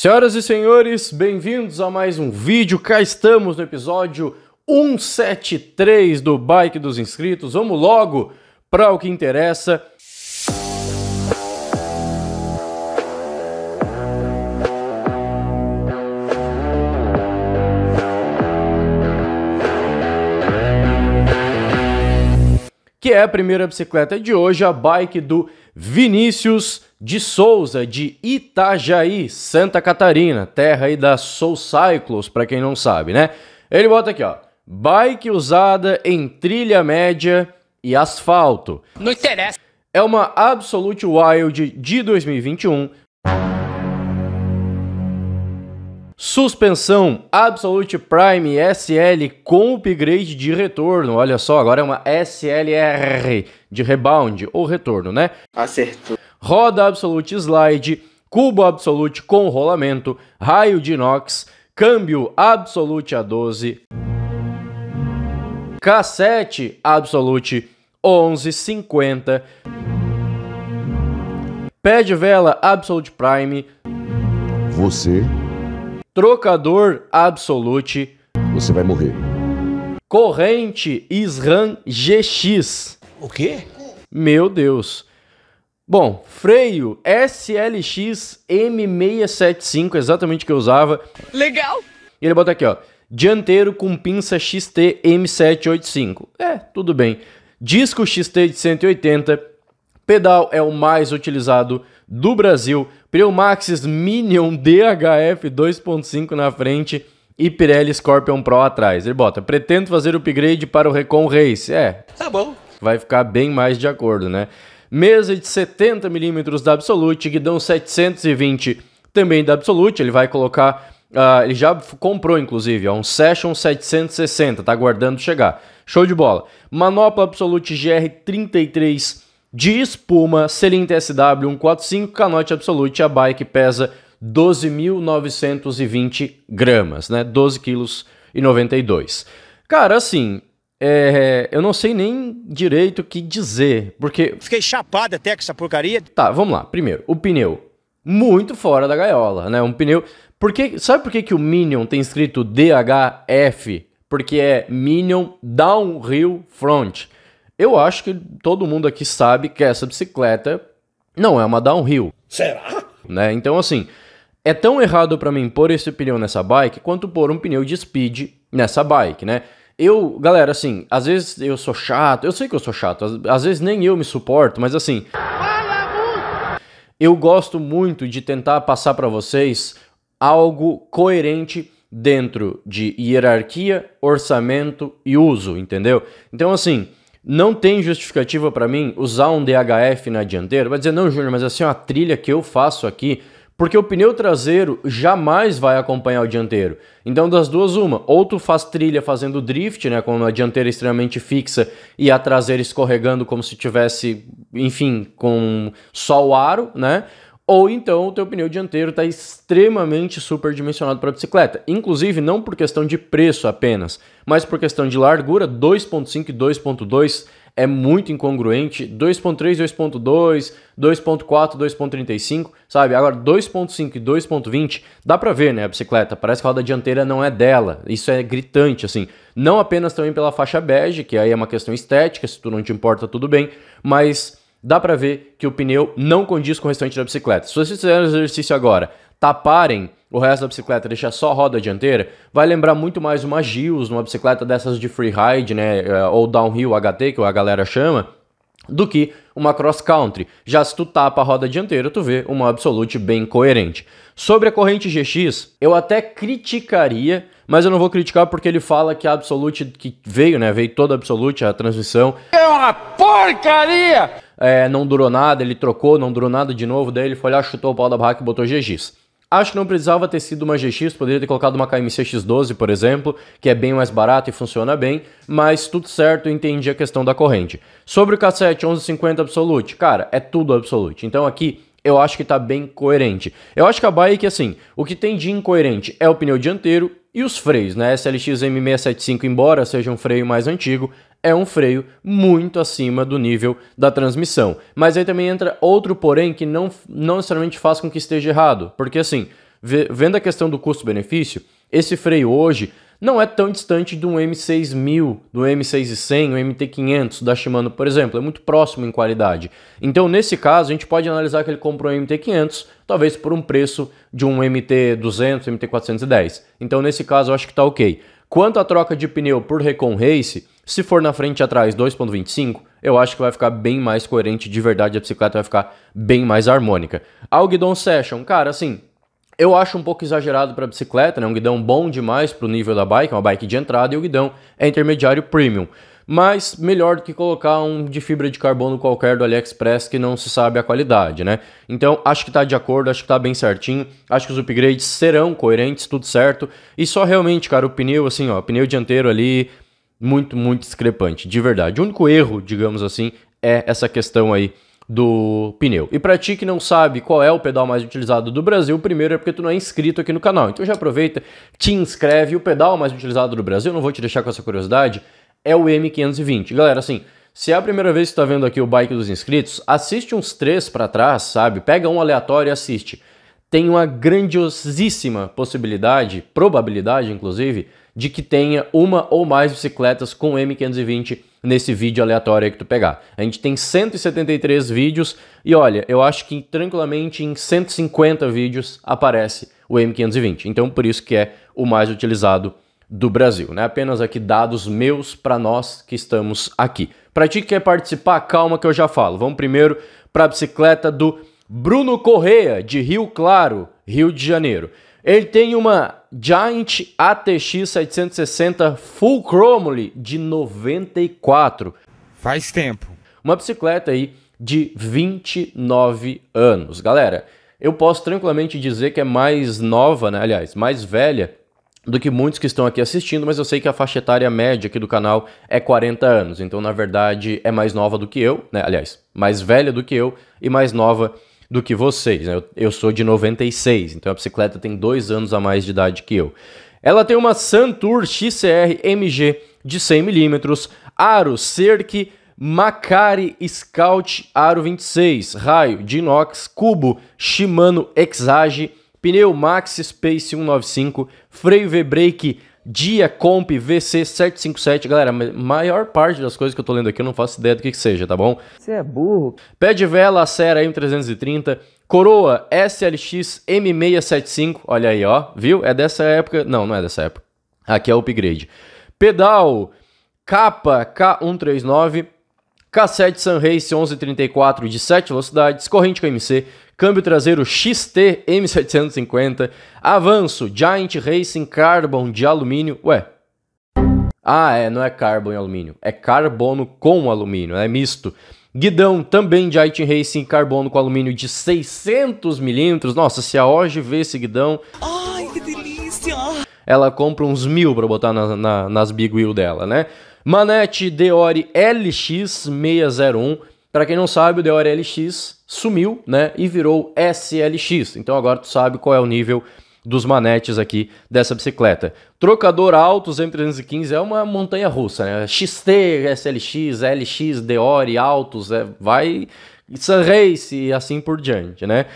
Senhoras e senhores, bem-vindos a mais um vídeo. Cá estamos no episódio 173 do Bike dos Inscritos. Vamos logo para o que interessa. Que é a primeira bicicleta de hoje, a bike do Vinícius de Souza, de Itajaí, Santa Catarina, terra aí da Soul Cyclos, para quem não sabe, né? Ele bota aqui, ó, bike usada em trilha média e asfalto. Não interessa. É uma Absolute Wild de 2021. Suspensão Absolute Prime SL com upgrade de retorno. Olha só, agora é uma SLR de rebound ou retorno, né? Acertou. Roda Absolute Slide, cubo Absolute com rolamento, raio de inox, câmbio Absolute A12, cassete Absolute 1150, pé de vela Absolute Prime. Você Trocador Absolute. Você vai morrer. Corrente Isran GX. O quê? Meu Deus. Bom, freio SLX M675, exatamente o que eu usava. Legal! E ele bota aqui, ó. Dianteiro com pinça XT M785. É, tudo bem. Disco XT de 180. Pedal é o mais utilizado do Brasil Pneumaxis Minion DHF 2.5 na frente e Pirelli Scorpion Pro atrás. Ele bota, pretendo fazer o upgrade para o Recon Race. É. Tá bom. Vai ficar bem mais de acordo, né? Mesa de 70mm da Absolute, guidão 720 também da Absolute. Ele vai colocar Uh, ele já comprou, inclusive, um Session 760, tá aguardando chegar. Show de bola. Manopla Absolute GR 33 de espuma, selim TSW 145, canote absolute, a bike pesa 12.920 gramas, né? 12 quilos e 92. Cara, assim, é, eu não sei nem direito o que dizer, porque... Fiquei chapado até com essa porcaria. Tá, vamos lá. Primeiro, o pneu. Muito fora da gaiola, né? Um pneu... Porque, sabe por que, que o Minion tem escrito DHF? Porque é Minion Downhill Front. Eu acho que todo mundo aqui sabe que essa bicicleta não é uma downhill. Será? Né? Então, assim, é tão errado para mim pôr esse pneu nessa bike quanto pôr um pneu de speed nessa bike, né? Eu, galera, assim, às vezes eu sou chato, eu sei que eu sou chato, às, às vezes nem eu me suporto, mas assim. Eu gosto muito de tentar passar para vocês algo coerente dentro de hierarquia, orçamento e uso, entendeu? Então, assim, não tem justificativa para mim usar um DHF na dianteira. Vai dizer, não, Júnior, mas assim, a trilha que eu faço aqui, porque o pneu traseiro jamais vai acompanhar o dianteiro. Então, das duas, uma. Ou tu faz trilha fazendo drift, né, com a dianteira extremamente fixa e a traseira escorregando como se tivesse, enfim, com só o aro, né? ou então o teu pneu dianteiro está extremamente superdimensionado para a bicicleta, inclusive não por questão de preço apenas, mas por questão de largura, 2.5 e 2.2 é muito incongruente, 2.3, 2.2, 2.4, 2.35, sabe? Agora 2.5 e 2.20, dá para ver, né, a bicicleta, parece que a roda dianteira não é dela. Isso é gritante assim. Não apenas também pela faixa bege, que aí é uma questão estética, se tu não te importa tudo bem, mas dá para ver que o pneu não condiz com o restante da bicicleta. Se vocês fizerem o exercício agora, taparem o resto da bicicleta, deixar só a roda dianteira, vai lembrar muito mais uma Gils, uma bicicleta dessas de ride, né, é, ou downhill HT, que a galera chama, do que uma cross country. Já se tu tapa a roda dianteira, tu vê uma Absolute bem coerente. Sobre a corrente GX, eu até criticaria, mas eu não vou criticar porque ele fala que a Absolute que veio, né, veio toda a Absolute, a transmissão. É uma porcaria! é, não durou nada, ele trocou, não durou nada de novo, daí ele foi lá, chutou o pau da barraca e botou GX. Acho que não precisava ter sido uma GX, poderia ter colocado uma x 12 por exemplo, que é bem mais barata e funciona bem, mas tudo certo, entendi a questão da corrente. Sobre o K7 1150 Absolute, cara, é tudo Absolute. Então aqui eu acho que tá bem coerente. Eu acho que a bike, assim, o que tem de incoerente é o pneu dianteiro e os freios, né? SLX M675, embora seja um freio mais antigo, é um freio muito acima do nível da transmissão. Mas aí também entra outro porém que não, não necessariamente faz com que esteja errado, porque assim, vendo a questão do custo-benefício, esse freio hoje não é tão distante do M6000, do M6100, do MT500 da Shimano, por exemplo, é muito próximo em qualidade. Então, nesse caso, a gente pode analisar que ele comprou um MT500, talvez por um preço de um MT200, MT410. Então, nesse caso, eu acho que está ok. Quanto à troca de pneu por Recon Race, se for na frente e atrás 2.25, eu acho que vai ficar bem mais coerente de verdade, a bicicleta vai ficar bem mais harmônica. A Guidon Session, cara, assim, eu acho um pouco exagerado para bicicleta, né? Um guidão bom demais para o nível da bike, é uma bike de entrada e o guidão é intermediário premium. Mas melhor do que colocar um de fibra de carbono qualquer do AliExpress que não se sabe a qualidade, né? Então acho que está de acordo, acho que está bem certinho, acho que os upgrades serão coerentes, tudo certo. E só realmente, cara, o pneu assim, ó, pneu dianteiro ali, muito, muito discrepante, de verdade. O único erro, digamos assim, é essa questão aí do pneu. E para ti que não sabe qual é o pedal mais utilizado do Brasil, primeiro é porque tu não é inscrito aqui no canal. Então já aproveita, te inscreve. O pedal mais utilizado do Brasil, não vou te deixar com essa curiosidade, é o M520. Galera, assim, se é a primeira vez que tu tá vendo aqui o bike dos inscritos, assiste uns três para trás, sabe? Pega um aleatório e assiste tem uma grandiosíssima possibilidade, probabilidade inclusive, de que tenha uma ou mais bicicletas com M520 nesse vídeo aleatório que tu pegar. A gente tem 173 vídeos e olha, eu acho que tranquilamente em 150 vídeos aparece o M520. Então por isso que é o mais utilizado do Brasil, né? Apenas aqui dados meus para nós que estamos aqui. Para ti que quer participar, calma que eu já falo. Vamos primeiro para a bicicleta do Bruno Correia, de Rio Claro, Rio de Janeiro. Ele tem uma Giant ATX 760 Full Chromoly de 94. Faz tempo. Uma bicicleta aí de 29 anos. Galera, eu posso tranquilamente dizer que é mais nova, né? aliás, mais velha do que muitos que estão aqui assistindo, mas eu sei que a faixa etária média aqui do canal é 40 anos. Então, na verdade, é mais nova do que eu, né? aliás, mais velha do que eu e mais nova do que vocês. Né? Eu, eu sou de 96, então a bicicleta tem dois anos a mais de idade que eu. Ela tem uma Santur XCR MG de 100mm, aro Cerque Macari Scout Aro 26, raio de inox, cubo Shimano Exage, pneu Max Space 195, freio V-brake Dia Comp VC757. Galera, maior parte das coisas que eu tô lendo aqui eu não faço ideia do que, que seja, tá bom? Você é burro. Pé de vela, Acera M330. Coroa SLX M675. Olha aí, ó. Viu? É dessa época. Não, não é dessa época. Aqui é o upgrade. Pedal Capa K139. K7 Sunrace 1134 de 7 velocidades, corrente KMC, câmbio traseiro XT M750, avanço Giant Racing Carbon de alumínio. Ué. Ah, é, não é carbono e alumínio, é carbono com alumínio, é misto. Guidão também Giant Racing carbono com alumínio de 600 milímetros. Nossa, se a hoje vê esse guidão. Ai, que delícia! Ela compra uns mil pra botar na, na, nas big wheel dela, né? Manete Deore LX601 para quem não sabe, o DORLX sumiu, né, e virou SLX. Então agora tu sabe qual é o nível dos manetes aqui dessa bicicleta. Trocador Altos M315 é uma montanha russa, né? XT, SLX, LX, Deore, Altos, é, vai Sun Race e assim por diante, né?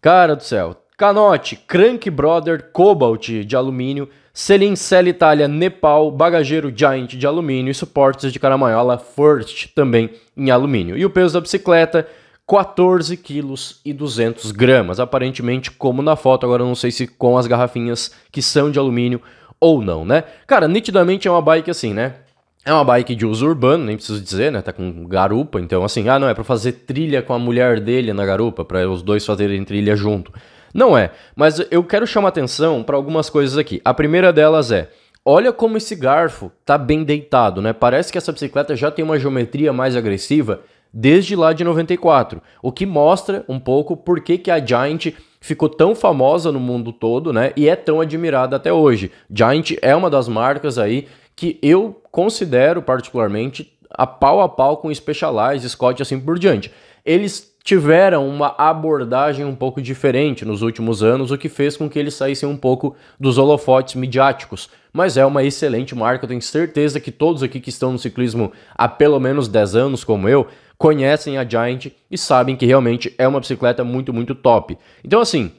Cara do céu. Canote, Crank Brother Cobalt de alumínio, Cell Itália Nepal, bagageiro Giant de alumínio e suportes de caramaiola First também em alumínio. E o peso da bicicleta 14 quilos e 200 gramas, aparentemente como na foto, agora não sei se com as garrafinhas que são de alumínio ou não, né? Cara, nitidamente é uma bike assim, né? É uma bike de uso urbano, nem preciso dizer, né? Tá com garupa, então assim, ah, não, é para fazer trilha com a mulher dele na garupa, para os dois fazerem trilha junto. Não é, mas eu quero chamar atenção para algumas coisas aqui. A primeira delas é: olha como esse garfo tá bem deitado, né? Parece que essa bicicleta já tem uma geometria mais agressiva desde lá de 94, o que mostra um pouco por que, que a Giant ficou tão famosa no mundo todo, né? E é tão admirada até hoje. Giant é uma das marcas aí que eu considero particularmente a pau a pau com Specialized, Scott e assim por diante. Eles tiveram uma abordagem um pouco diferente nos últimos anos, o que fez com que eles saíssem um pouco dos holofotes midiáticos. Mas é uma excelente marca, eu tenho certeza que todos aqui que estão no ciclismo há pelo menos 10 anos, como eu, conhecem a Giant e sabem que realmente é uma bicicleta muito, muito top. Então, assim,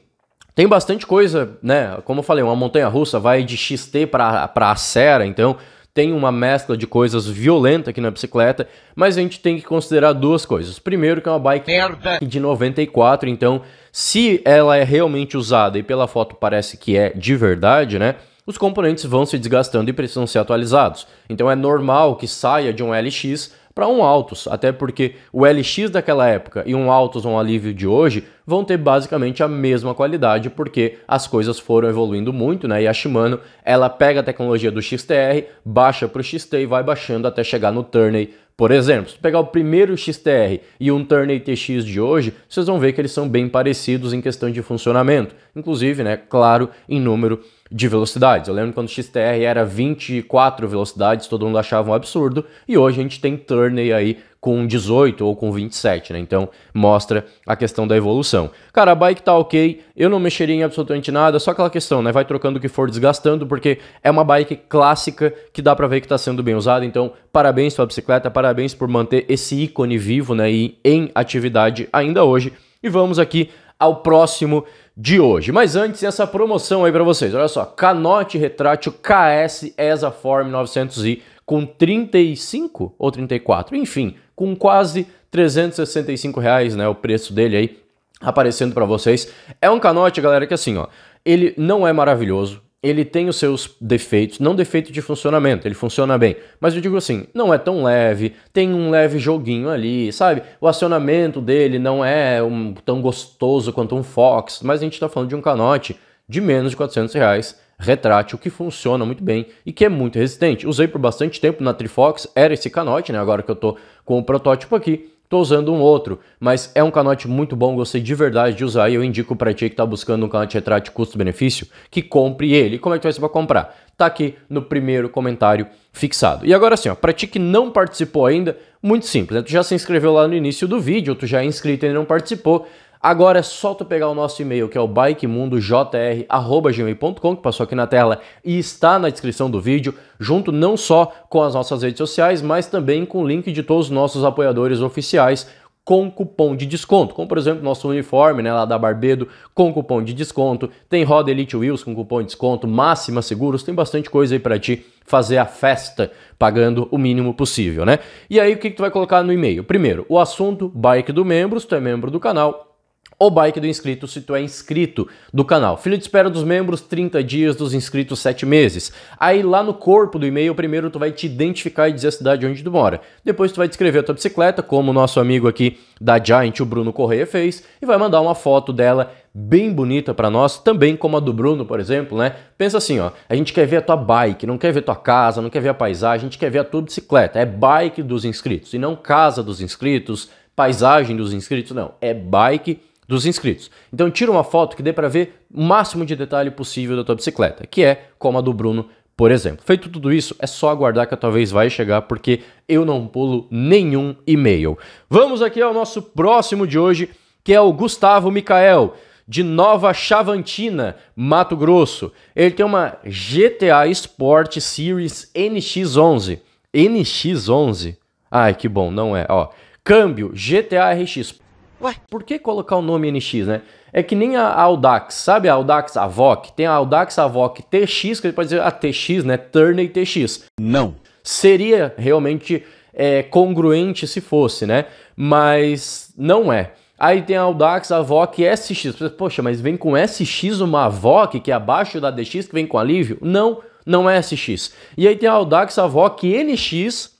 tem bastante coisa, né? Como eu falei, uma montanha russa vai de XT para a Sera então tem uma mescla de coisas violenta aqui na bicicleta, mas a gente tem que considerar duas coisas. Primeiro, que é uma bike Merda. de 94, então se ela é realmente usada e pela foto parece que é de verdade, né? Os componentes vão se desgastando e precisam ser atualizados. Então é normal que saia de um LX para um Altos, até porque o LX daquela época e um Altos um Alívio de hoje vão ter basicamente a mesma qualidade, porque as coisas foram evoluindo muito, né? E a Shimano, ela pega a tecnologia do XTR, baixa para o XT e vai baixando até chegar no Turney por exemplo, se pegar o primeiro XTR e um Turney TX de hoje, vocês vão ver que eles são bem parecidos em questão de funcionamento, inclusive, né, claro, em número de velocidades. Eu lembro quando o XTR era 24 velocidades, todo mundo achava um absurdo, e hoje a gente tem Turney aí com 18 ou com 27, né? Então mostra a questão da evolução. Cara, a bike tá ok, eu não mexeria em absolutamente nada, só aquela questão, né? Vai trocando o que for desgastando, porque é uma bike clássica que dá para ver que tá sendo bem usada. Então, parabéns pela bicicleta, parabéns por manter esse ícone vivo, né? E em atividade ainda hoje. E vamos aqui ao próximo de hoje. Mas antes, essa promoção aí para vocês. Olha só, canote retrátil KS ESA Form 900i com 35 ou 34, enfim, com quase 365 reais, né, o preço dele aí aparecendo para vocês. É um canote, galera, que assim, ó, ele não é maravilhoso, ele tem os seus defeitos, não defeito de funcionamento, ele funciona bem, mas eu digo assim, não é tão leve, tem um leve joguinho ali, sabe? O acionamento dele não é um, tão gostoso quanto um Fox, mas a gente está falando de um canote de menos de 400 reais retrátil que funciona muito bem e que é muito resistente. Usei por bastante tempo na Trifox, era esse canote, né? Agora que eu tô com o protótipo aqui, tô usando um outro, mas é um canote muito bom, gostei de verdade de usar e eu indico para ti que tá buscando um canote retrátil custo-benefício que compre ele. como é que tu vai ser para comprar? Tá aqui no primeiro comentário fixado. E agora sim, ó, para ti que não participou ainda, muito simples, né? Tu já se inscreveu lá no início do vídeo, tu já é inscrito e não participou, Agora é só tu pegar o nosso e-mail, que é o bikemundojr.gmail.com, que passou aqui na tela e está na descrição do vídeo, junto não só com as nossas redes sociais, mas também com o link de todos os nossos apoiadores oficiais, com cupom de desconto, como por exemplo nosso uniforme né, lá da Barbedo com cupom de desconto, tem Roda Elite Wheels com cupom de desconto, Máxima Seguros, tem bastante coisa aí para ti fazer a festa pagando o mínimo possível, né? E aí o que, que tu vai colocar no e-mail? Primeiro, o assunto bike do membro, se tu é membro do canal, o bike do inscrito se tu é inscrito do canal. Filho de espera dos membros, 30 dias, dos inscritos, 7 meses. Aí lá no corpo do e-mail, primeiro tu vai te identificar e dizer a cidade onde tu mora. Depois tu vai descrever a tua bicicleta, como o nosso amigo aqui da Giant, o Bruno Correia, fez, e vai mandar uma foto dela bem bonita para nós, também como a do Bruno, por exemplo, né? Pensa assim, ó, a gente quer ver a tua bike, não quer ver tua casa, não quer ver a paisagem, a gente quer ver a tua bicicleta. É bike dos inscritos e não casa dos inscritos, paisagem dos inscritos, não. É bike dos inscritos. Então tira uma foto que dê para ver o máximo de detalhe possível da tua bicicleta, que é como a do Bruno, por exemplo. Feito tudo isso, é só aguardar que a tua vai chegar, porque eu não pulo nenhum e-mail. Vamos aqui ao nosso próximo de hoje, que é o Gustavo Micael, de Nova Chavantina, Mato Grosso. Ele tem uma GTA Sport Series NX11. NX11? Ai, que bom, não é. Ó, câmbio GTA RX Ué, por que colocar o nome NX, né? É que nem a Audax, sabe a Audax Avoc? Tem a Audax Avoc TX, que a gente pode dizer a ah, TX, né? Turney TX. Não. Seria realmente é, congruente se fosse, né? Mas não é. Aí tem a Audax, avoc SX. Poxa, mas vem com SX uma avoc que é abaixo da DX que vem com alívio? Não, não é SX. E aí tem a Audax, avoc NX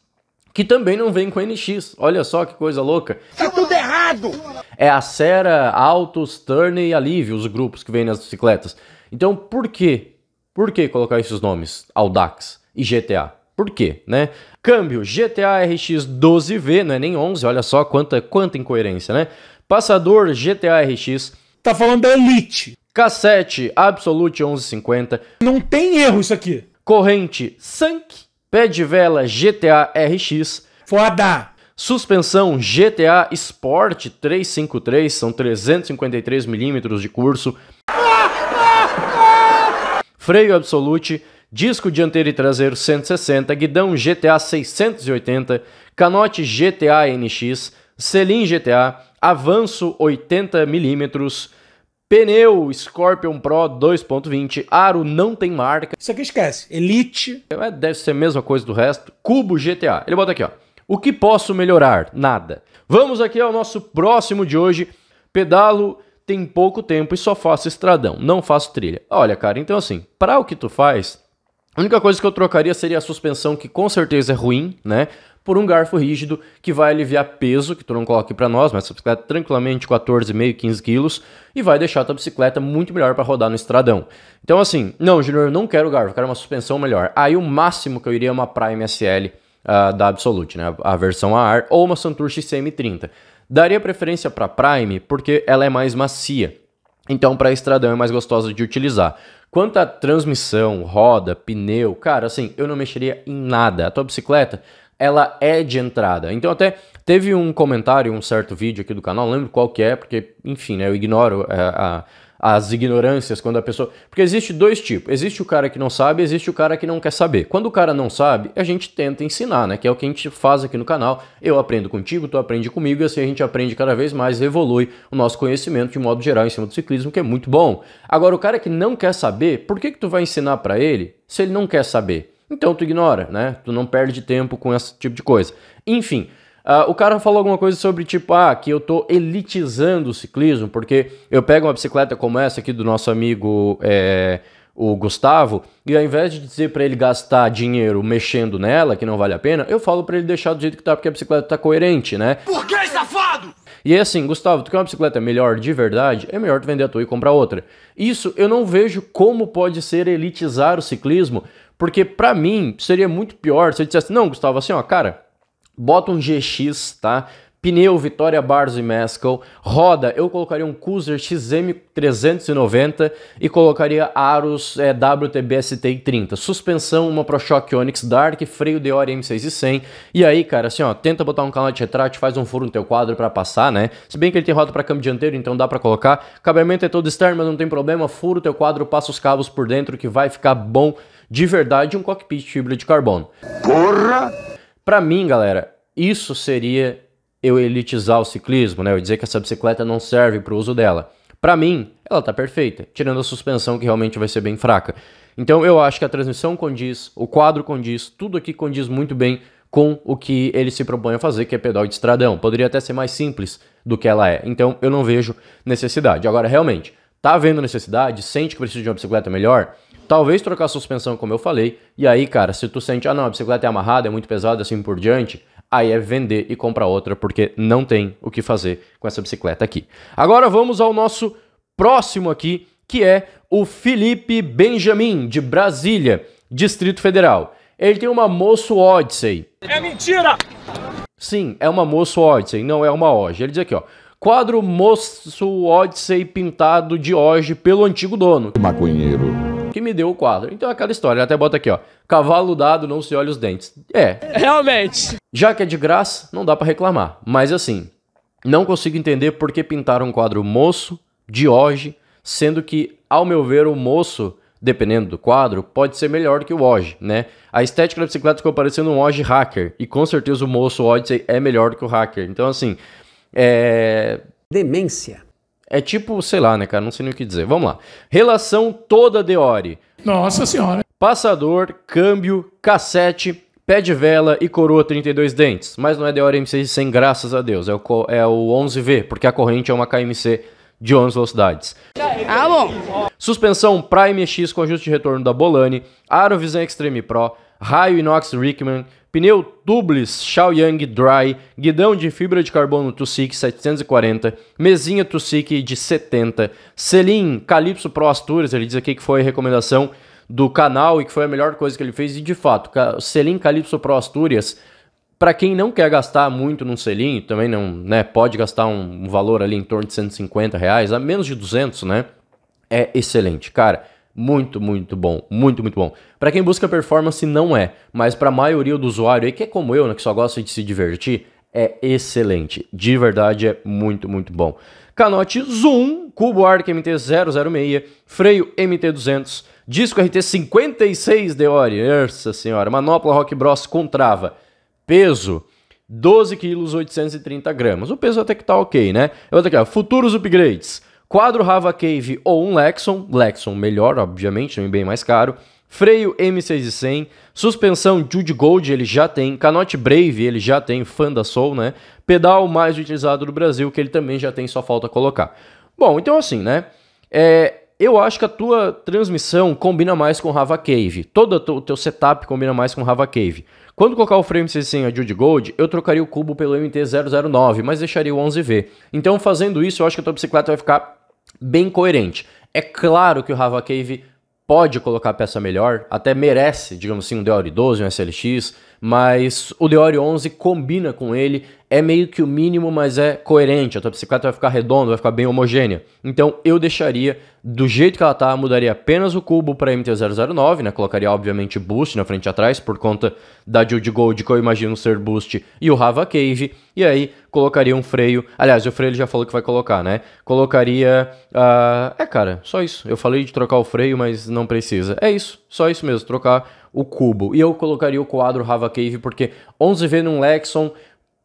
que também não vem com NX. Olha só que coisa louca. Tá tudo é a Sera, Altos, Turney e Alívio, os grupos que vêm nas bicicletas. Então, por quê? Por que colocar esses nomes? Audax e GTA. Por quê, né? Câmbio GTA RX 12V, não é nem 11, olha só quanta, quanta incoerência, né? Passador GTA RX. Tá falando da Elite. Cassete Absolute 1150. Não tem erro isso aqui. Corrente Sank. Pé de vela GTA RX. Foda! Suspensão GTA Sport 353, são 353 milímetros de curso. Freio Absolute, disco dianteiro e traseiro 160, guidão GTA 680, canote GTA NX, selim GTA, avanço 80 milímetros, pneu Scorpion Pro 2.20, aro não tem marca. Isso aqui esquece, Elite. É, deve ser a mesma coisa do resto, cubo GTA. Ele bota aqui, ó. O que posso melhorar? Nada. Vamos aqui ao nosso próximo de hoje. Pedalo tem pouco tempo e só faço estradão, não faço trilha. Olha, cara, então assim, para o que tu faz, a única coisa que eu trocaria seria a suspensão, que com certeza é ruim, né? Por um garfo rígido que vai aliviar peso, que tu não coloca aqui pra nós, mas essa bicicleta tranquilamente 14,5, 15 quilos, e vai deixar a tua bicicleta muito melhor para rodar no estradão. Então, assim, não, Junior, eu não quero garfo, eu quero uma suspensão melhor. Aí o máximo que eu iria é uma Prime SL uh, da Absolute, né? A versão AR ou uma Santurce CM30. Daria preferência para Prime porque ela é mais macia. Então, para estradão é mais gostosa de utilizar. Quanto à transmissão, roda, pneu, cara, assim, eu não mexeria em nada. A tua bicicleta, ela é de entrada. Então, até teve um comentário, um certo vídeo aqui do canal, não lembro qual que é, porque, enfim, né, eu ignoro eh, a as ignorâncias, quando a pessoa. Porque existe dois tipos. Existe o cara que não sabe, existe o cara que não quer saber. Quando o cara não sabe, a gente tenta ensinar, né? Que é o que a gente faz aqui no canal. Eu aprendo contigo, tu aprende comigo, e assim a gente aprende cada vez mais, evolui o nosso conhecimento de modo geral em cima do ciclismo, que é muito bom. Agora, o cara que não quer saber, por que, que tu vai ensinar para ele se ele não quer saber? Então tu ignora, né? Tu não perde tempo com esse tipo de coisa. Enfim, Uh, o cara falou alguma coisa sobre tipo, ah, que eu tô elitizando o ciclismo, porque eu pego uma bicicleta como essa aqui do nosso amigo é, o Gustavo, e ao invés de dizer para ele gastar dinheiro mexendo nela, que não vale a pena, eu falo para ele deixar do jeito que tá, porque a bicicleta tá coerente, né? Por que, safado? E é assim, Gustavo, tu quer uma bicicleta melhor de verdade? É melhor tu vender a tua e comprar outra. Isso eu não vejo como pode ser elitizar o ciclismo, porque para mim seria muito pior se eu dissesse, não, Gustavo, assim, ó, cara, Bota um GX, tá? Pneu Vitória Barzo e Mescal. Roda, eu colocaria um Cruiser XM390 e colocaria Aros é, WTBST 30. Suspensão, uma ProShock Onix Dark, freio Deore m 6 E aí, cara, assim, ó, tenta botar um canal de retrato, faz um furo no teu quadro para passar, né? Se bem que ele tem roda para câmbio dianteiro, então dá para colocar. cabeamento é todo externo, mas não tem problema. Furo teu quadro, passa os cabos por dentro que vai ficar bom de verdade um cockpit fibra de carbono. Porra! Para mim, galera, isso seria eu elitizar o ciclismo, né? Eu dizer que essa bicicleta não serve para o uso dela. Para mim, ela tá perfeita, tirando a suspensão que realmente vai ser bem fraca. Então eu acho que a transmissão condiz, o quadro condiz, tudo aqui condiz muito bem com o que ele se propõe a fazer, que é pedal de estradão. Poderia até ser mais simples do que ela é. Então eu não vejo necessidade. Agora, realmente, tá vendo necessidade, sente que precisa de uma bicicleta melhor, talvez trocar a suspensão, como eu falei, e aí, cara, se tu sente, ah não, a bicicleta é amarrada, é muito pesada, assim por diante, aí é vender e comprar outra, porque não tem o que fazer com essa bicicleta aqui. Agora vamos ao nosso próximo aqui, que é o Felipe Benjamin, de Brasília, Distrito Federal. Ele tem uma Moço Odyssey. É mentira! Sim, é uma Moço Odyssey, não é uma Oge. Ele diz aqui, ó. Quadro Moço Odyssey pintado de hoje pelo antigo dono. Maconheiro. Que me deu o quadro. Então é aquela história, ele até bota aqui, ó. Cavalo dado não se olha os dentes. É. Realmente. Já que é de graça, não dá para reclamar. Mas assim, não consigo entender por que pintaram um quadro moço de hoje, sendo que, ao meu ver, o moço, dependendo do quadro, pode ser melhor que o hoje, né? A estética da bicicleta ficou parecendo um hoje hacker, e com certeza o moço Odyssey é melhor que o hacker. Então, assim, é... Demência. É tipo, sei lá, né, cara? Não sei nem o que dizer. Vamos lá. Relação toda de Ori. Nossa senhora. Passador, câmbio, cassete, pé de vela e coroa 32 dentes. Mas não é de Ori MC 100, graças a Deus. É o, é o 11V, porque a corrente é uma KMC de 11 velocidades. Ah, bom. Suspensão Prime X com ajuste de retorno da Bolani, aro Vision Extreme Pro, raio inox Rickman, pneu tubeless Xiaoyang Dry, guidão de fibra de carbono Tussic 740, mesinha Tussic de 70, selim Calypso Pro Astures, ele diz aqui que foi recomendação do canal e que foi a melhor coisa que ele fez e de fato, selim Calypso Pro Astúrias para quem não quer gastar muito num selim, também não, né, pode gastar um valor ali em torno de 150 reais, a menos de 200, né, é excelente, cara muito, muito bom. Muito, muito bom. Para quem busca performance, não é. Mas para a maioria do usuário aí, que é como eu, né, que só gosta de se divertir, é excelente. De verdade, é muito, muito bom. Canote Zoom, Cubo Arc MT-006, freio MT-200, disco RT-56 Deore, nossa senhora, manopla Rock Bros com trava, peso... 12 quilos 830 gramas. O peso até que tá ok, né? Eu vou aqui, ó, futuros upgrades quadro Rava Cave ou um Lexon, Lexon melhor, obviamente, também bem mais caro, freio M600, suspensão Jude Gold ele já tem, canote Brave ele já tem, fã da Soul, né? Pedal mais utilizado do Brasil que ele também já tem, só falta colocar. Bom, então assim, né? É, eu acho que a tua transmissão combina mais com Rava Cave. Todo o teu setup combina mais com Rava Cave. Quando colocar o frame 600 a Jude Gold, eu trocaria o cubo pelo MT-009, mas deixaria o 11V. Então, fazendo isso, eu acho que a tua bicicleta vai ficar bem coerente. É claro que o Rava Cave pode colocar peça melhor, até merece, digamos assim, um Deore 12, um SLX, mas o Deore 11 combina com ele, é meio que o mínimo, mas é coerente. A tua bicicleta vai ficar redonda, vai ficar bem homogênea. Então eu deixaria do jeito que ela tá, mudaria apenas o cubo para MT-009, né? Colocaria obviamente boost na frente e atrás por conta da Jude Gold que eu imagino ser boost e o Rava Cave, e aí colocaria um freio. Aliás, o freio ele já falou que vai colocar, né? Colocaria uh... é, cara, só isso. Eu falei de trocar o freio, mas não precisa. É isso, só isso mesmo, trocar o cubo. E eu colocaria o quadro Rava Cave, porque 11V num Lexon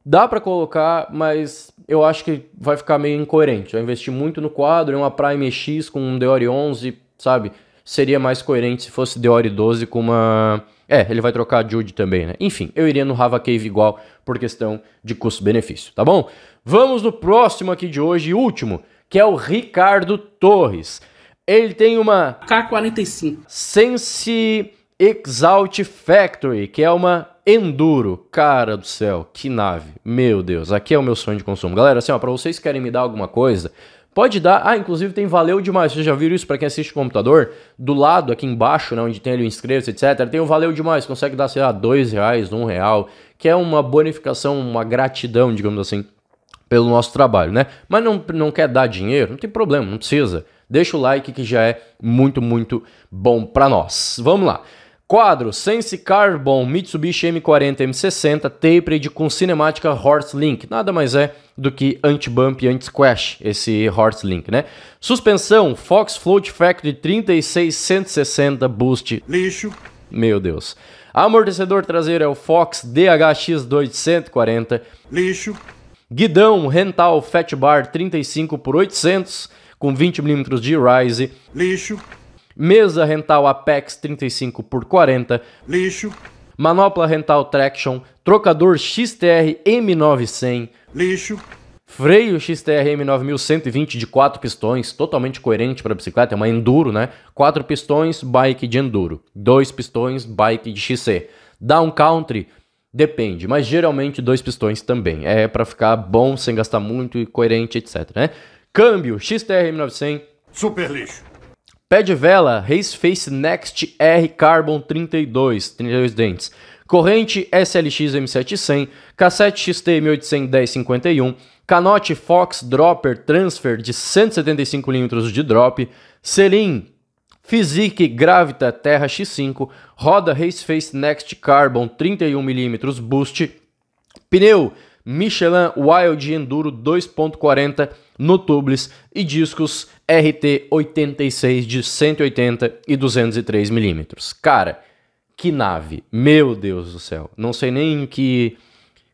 dá para colocar, mas eu acho que vai ficar meio incoerente. Eu investi muito no quadro, em uma Prime X com um Deore 11, sabe? Seria mais coerente se fosse Deore 12 com uma... É, ele vai trocar a Jude também, né? Enfim, eu iria no Rava Cave igual por questão de custo-benefício, tá bom? Vamos no próximo aqui de hoje, último, que é o Ricardo Torres. Ele tem uma... K45. Sense... Exalt Factory, que é uma Enduro. Cara do céu, que nave. Meu Deus, aqui é o meu sonho de consumo. Galera, assim, ó, pra vocês que querem me dar alguma coisa, pode dar. Ah, inclusive tem valeu demais. Vocês já viram isso para quem assiste computador? Do lado, aqui embaixo, né, onde tem ali o inscreva-se, etc. Tem o valeu demais. Consegue dar, sei lá, dois reais, um real. Que é uma bonificação, uma gratidão, digamos assim, pelo nosso trabalho, né? Mas não, não quer dar dinheiro? Não tem problema, não precisa. Deixa o like que já é muito, muito bom para nós. Vamos lá. Quadro Sense Carbon Mitsubishi M40 M60 Tapered com cinemática Horse Link. Nada mais é do que anti-bump e anti-squash, esse Horse Link, né? Suspensão Fox Float Factory 36160 Boost. Lixo. Meu Deus. Amortecedor traseiro é o Fox DHX 240. Lixo. Guidão Rental Fat Bar 35 por 800 com 20 mm de rise. Lixo mesa rental Apex 35 por 40, lixo, manopla rental Traction, trocador XTR M900, lixo, freio XTR M9120 de 4 pistões, totalmente coerente para bicicleta, é uma enduro, né? 4 pistões, bike de enduro, 2 pistões, bike de XC. Down country Depende, mas geralmente dois pistões também. É para ficar bom, sem gastar muito e coerente, etc, né? Câmbio XTR 1900. Super lixo. Pé de vela, Race Face Next R Carbon 32, 32 dentes. Corrente SLX M700, cassete XT m 81051 canote Fox Dropper Transfer de 175mm de drop, selim Physique Gravita Terra X5, roda Race Face Next Carbon 31mm Boost, pneu Michelin Wild Enduro 2.40 notubles e discos RT86 de 180 e 203 milímetros. Cara, que nave! Meu Deus do céu! Não sei nem que.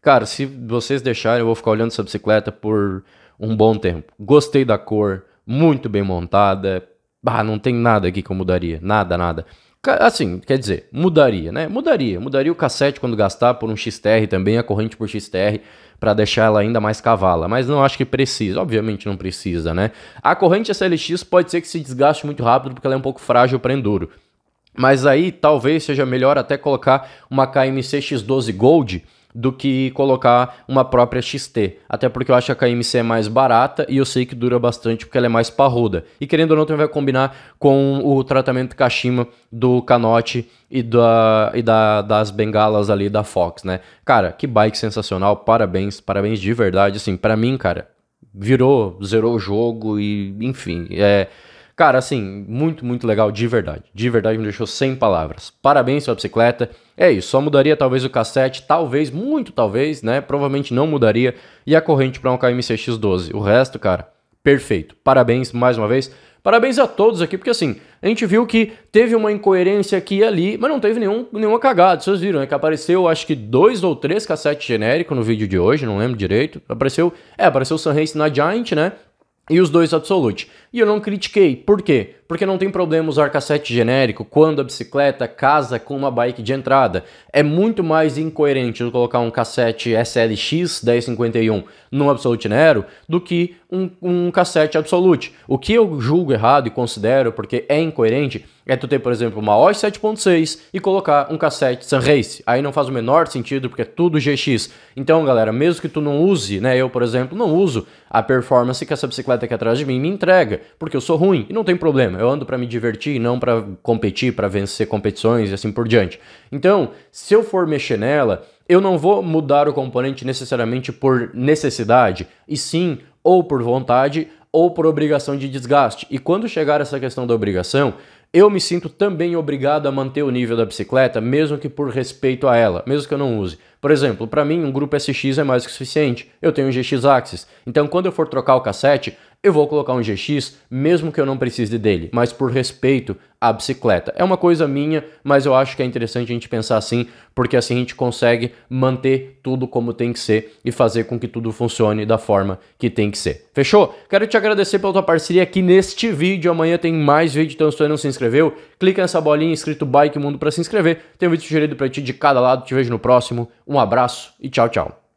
Cara, se vocês deixarem, eu vou ficar olhando essa bicicleta por um bom tempo. Gostei da cor, muito bem montada. Ah, não tem nada aqui que eu mudaria. Nada, nada. Assim, quer dizer, mudaria, né? Mudaria. Mudaria o cassete quando gastar por um XTR também, a corrente por XTR para deixar ela ainda mais cavala, mas não acho que precisa, obviamente não precisa, né? A corrente SLX pode ser que se desgaste muito rápido porque ela é um pouco frágil para enduro. Mas aí talvez seja melhor até colocar uma x 12 Gold do que colocar uma própria XT. Até porque eu acho que a KMC é mais barata e eu sei que dura bastante porque ela é mais parruda. E querendo ou não, também vai combinar com o tratamento Kashima do canote e, da, e da, das bengalas ali da Fox, né? Cara, que bike sensacional, parabéns, parabéns de verdade. Assim, para mim, cara, virou, zerou o jogo e enfim, é Cara, assim, muito, muito legal, de verdade. De verdade, me deixou sem palavras. Parabéns pela bicicleta. É isso, só mudaria talvez o cassete, talvez, muito talvez, né? Provavelmente não mudaria. E a corrente para um KMCX12. O resto, cara, perfeito. Parabéns mais uma vez. Parabéns a todos aqui, porque assim, a gente viu que teve uma incoerência aqui e ali, mas não teve nenhum, nenhuma cagada. Vocês viram, né? Que apareceu, acho que dois ou três cassetes genéricos no vídeo de hoje, não lembro direito. Apareceu, é, apareceu o Sunrace na Giant, né? e os dois Absolute. E eu não critiquei, por quê? porque não tem problema usar cassete genérico quando a bicicleta casa com uma bike de entrada. É muito mais incoerente eu colocar um cassete SLX 1051 no Absolute Nero do que um, um cassete Absolute. O que eu julgo errado e considero, porque é incoerente, é tu ter, por exemplo, uma OS 7.6 e colocar um cassete Sunrace. Aí não faz o menor sentido, porque é tudo GX. Então, galera, mesmo que tu não use, né, eu, por exemplo, não uso a performance que essa bicicleta aqui atrás de mim me entrega, porque eu sou ruim e não tem problema eu ando para me divertir, não para competir, para vencer competições e assim por diante. Então, se eu for mexer nela, eu não vou mudar o componente necessariamente por necessidade, e sim ou por vontade ou por obrigação de desgaste. E quando chegar essa questão da obrigação, eu me sinto também obrigado a manter o nível da bicicleta, mesmo que por respeito a ela, mesmo que eu não use. Por exemplo, para mim, um grupo SX é mais que suficiente. Eu tenho um GX Axis. Então, quando eu for trocar o cassete, eu vou colocar um GX mesmo que eu não precise dele, mas por respeito à bicicleta. É uma coisa minha, mas eu acho que é interessante a gente pensar assim, porque assim a gente consegue manter tudo como tem que ser e fazer com que tudo funcione da forma que tem que ser. Fechou? Quero te agradecer pela tua parceria aqui neste vídeo. Amanhã tem mais vídeo, então se tu não se inscreveu, clica nessa bolinha escrito Bike Mundo para se inscrever. Tem um vídeo sugerido para ti de cada lado. Te vejo no próximo. Um abraço e tchau, tchau.